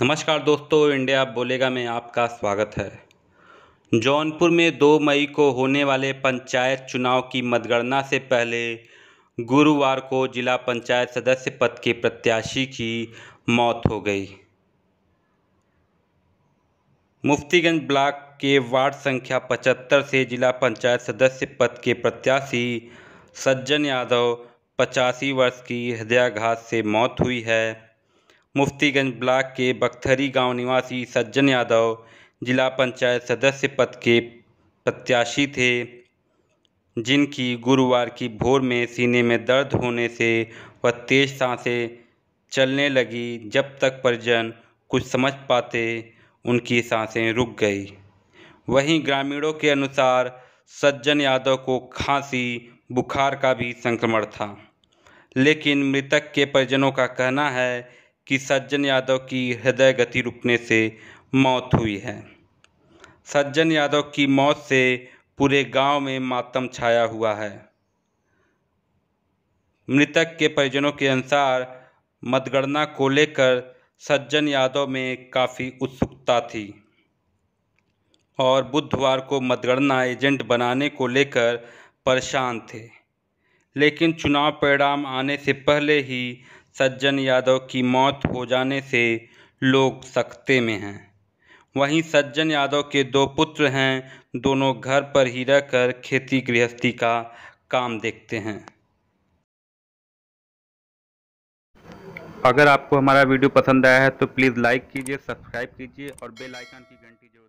नमस्कार दोस्तों इंडिया बोलेगा में आपका स्वागत है जौनपुर में 2 मई को होने वाले पंचायत चुनाव की मतगणना से पहले गुरुवार को जिला पंचायत सदस्य पद के प्रत्याशी की मौत हो गई मुफ्तीगंज ब्लॉक के वार्ड संख्या 75 से जिला पंचायत सदस्य पद के प्रत्याशी सज्जन यादव पचासी वर्ष की हृदयाघात से मौत हुई है मुफ्तीगंज ब्लॉक के बख्तरी गांव निवासी सज्जन यादव जिला पंचायत सदस्य पद के प्रत्याशी थे जिनकी गुरुवार की भोर में सीने में दर्द होने से वह तेज सांसें चलने लगी जब तक परिजन कुछ समझ पाते उनकी सांसें रुक गई वहीं ग्रामीणों के अनुसार सज्जन यादव को खांसी बुखार का भी संक्रमण था लेकिन मृतक के परिजनों का कहना है कि सज्जन यादव की हृदय गति रुकने से मौत हुई है सज्जन यादव की मौत से पूरे गांव में मातम छाया हुआ है मृतक के परिजनों के अनुसार मतगणना को लेकर सज्जन यादव में काफ़ी उत्सुकता थी और बुधवार को मतगणना एजेंट बनाने को लेकर परेशान थे लेकिन चुनाव परिणाम आने से पहले ही सज्जन यादव की मौत हो जाने से लोग सख्ते में हैं वहीं सज्जन यादव के दो पुत्र हैं दोनों घर पर ही रहकर खेती गृहस्थी का काम देखते हैं अगर आपको हमारा वीडियो पसंद आया है तो प्लीज़ लाइक कीजिए सब्सक्राइब कीजिए और बेल आइकन की घंटी जो